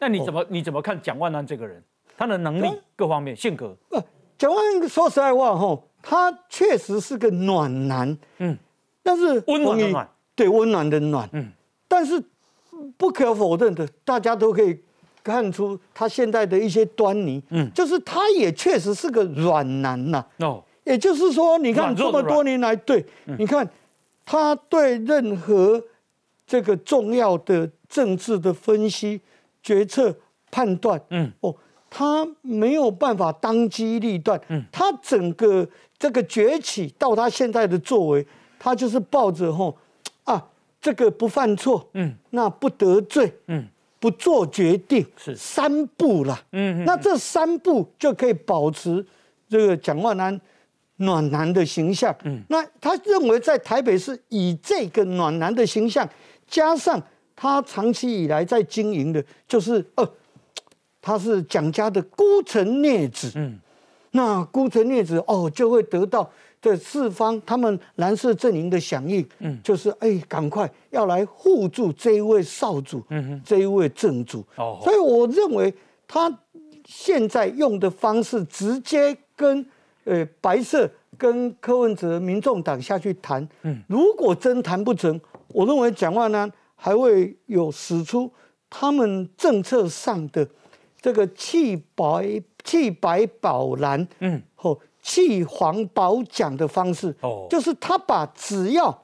那你怎么你怎么看蒋万安这个人？他的能力各方面性格？蒋万安说实在话，吼，他确实是个暖男，嗯，但是温暖对温暖的暖，嗯，但是不可否认的，大家都可以看出他现在的一些端倪，嗯，就是他也确实是个软男呐，哦，也就是说，你看这么多年来，对你看他对任何这个重要的政治的分析。决策判断，嗯，哦，他没有办法当机立断，嗯，他整个这个崛起到他现在的作为，他就是抱着吼，啊，这个不犯错，嗯，那不得罪，嗯，不做决定，是三步了，嗯，那这三步就可以保持这个蒋万安暖男的形象，嗯，那他认为在台北是以这个暖男的形象加上。他长期以来在经营的，就是呃，他是蒋家的孤臣孽子，嗯，那孤臣孽子哦，就会得到这四方他们蓝色阵营的响应，嗯，就是哎，赶快要来护住这一位少主，嗯这一位正主，哦，所以我认为他现在用的方式，直接跟呃白色跟柯文哲、民众党下去谈，嗯，如果真谈不成，我认为蒋万安。还会有使出他们政策上的这个弃白弃白保蓝，嗯，吼弃黄保蒋的方式，哦，就是他把只要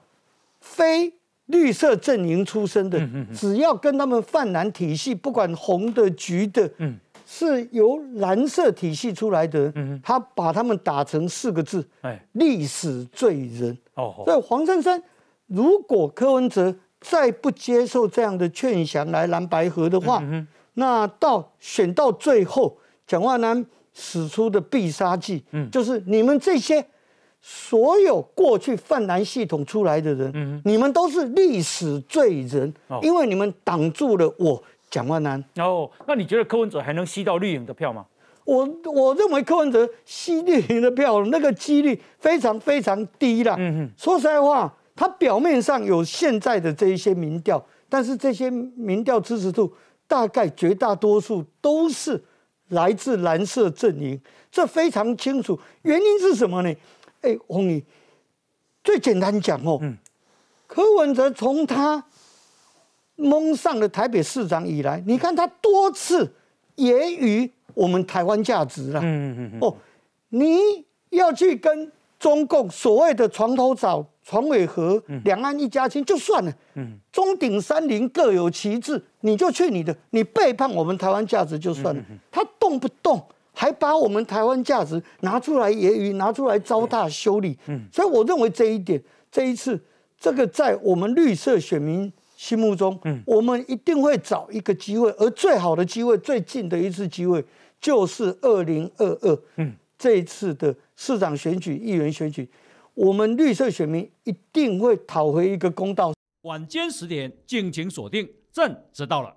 非绿色阵营出身的，只要跟他们泛蓝体系，不管红的、橘的，嗯，是由蓝色体系出来的，嗯，他把他们打成四个字，哎，历史罪人。哦，所以黄珊珊，如果柯文哲。再不接受这样的劝降来蓝白河的话，那到选到最后，蒋万南使出的必杀技，就是你们这些所有过去泛蓝系统出来的人，你们都是历史罪人，因为你们挡住了我蒋万南。哦，那你觉得柯文哲还能吸到绿营的票吗？我我认为柯文哲吸绿营的票那个几率非常非常低了。嗯哼，说实在话。他表面上有现在的这一些民调，但是这些民调支持度大概绝大多数都是来自蓝色阵营，这非常清楚。原因是什么呢？哎，红女，最简单讲哦，柯文哲从他蒙上了台北市长以来，你看他多次言语我们台湾价值了。嗯嗯嗯。哦，你要去跟。中共所谓的床头草、床尾和，两岸一家亲就算了。嗯，中鼎三林各有其志，你就去你的，你背叛我们台湾价值就算了。他动不动还把我们台湾价值拿出来揶揄，拿出来糟蹋修理。嗯，所以我认为这一点，这一次，这个在我们绿色选民心目中，嗯，我们一定会找一个机会，而最好的机会、最近的一次机会就是二零二二。嗯，这一次的。市长选举、议员选举，我们绿色选民一定会讨回一个公道。晚间十点，敬请锁定《朕知道了》。